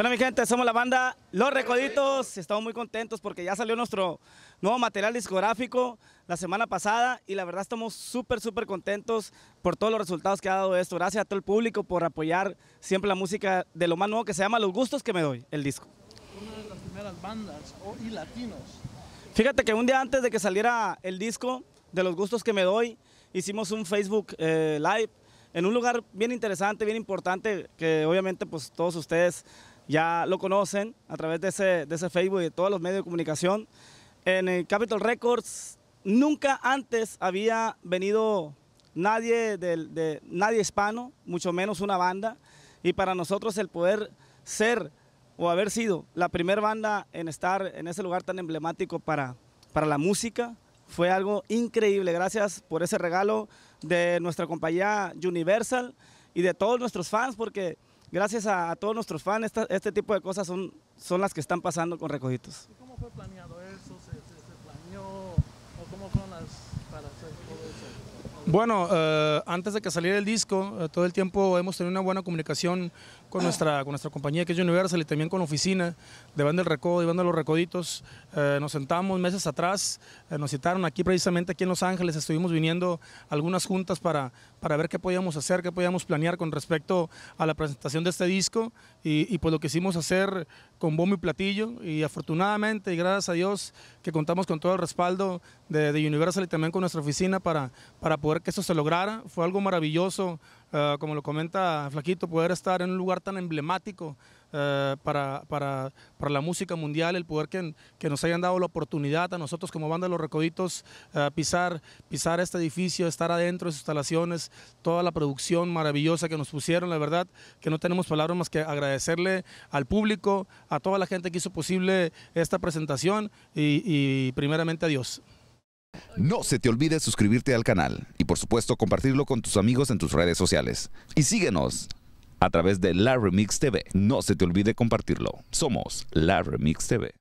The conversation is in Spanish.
¿Qué mi gente? Somos la banda Los Recoditos. Estamos muy contentos porque ya salió nuestro nuevo material discográfico la semana pasada y la verdad estamos súper, súper contentos por todos los resultados que ha dado esto. Gracias a todo el público por apoyar siempre la música de lo más nuevo que se llama Los Gustos que me doy, el disco. Una de las primeras bandas y latinos. Fíjate que un día antes de que saliera el disco de Los Gustos que me doy, hicimos un Facebook eh, Live en un lugar bien interesante, bien importante, que obviamente pues todos ustedes ya lo conocen a través de ese, de ese Facebook y de todos los medios de comunicación. En el Capitol Records nunca antes había venido nadie, nadie hispano, mucho menos una banda, y para nosotros el poder ser o haber sido la primera banda en estar en ese lugar tan emblemático para, para la música, fue algo increíble. Gracias por ese regalo de nuestra compañía Universal y de todos nuestros fans, porque gracias a, todos nuestros fans, este tipo de cosas son, son las que están pasando con recogitos. cómo fue planeado eso? ¿Se, planeó? ¿O cómo fueron las para Bueno, eh, antes de que saliera el disco, eh, todo el tiempo hemos tenido una buena comunicación con nuestra, con nuestra compañía que es Universal y también con la oficina de Banda del Recodo y de los Recoditos. Eh, nos sentamos meses atrás, eh, nos citaron aquí precisamente aquí en Los Ángeles, estuvimos viniendo algunas juntas para, para ver qué podíamos hacer, qué podíamos planear con respecto a la presentación de este disco y, y pues lo hicimos hacer con bombo y platillo y afortunadamente y gracias a Dios que contamos con todo el respaldo de, Universal y también con nuestra oficina para, para poder que eso se lograra. Fue algo maravilloso eh, como lo comenta Flaquito, poder estar en un lugar tan emblemático eh, para, la música mundial, el poder que, que, nos hayan dado la oportunidad a nosotros como banda de Los Recoditos, eh, pisar, pisar este edificio, estar adentro de sus instalaciones, toda la producción maravillosa que nos pusieron, la verdad que no tenemos palabras más que agradecerle al público, a toda la gente que hizo posible esta presentación y primeramente a Dios. No se te olvide suscribirte al canal y por supuesto compartirlo con tus amigos en tus redes sociales. Y síguenos a través de La Remix TV. No se te olvide compartirlo. Somos La Remix TV.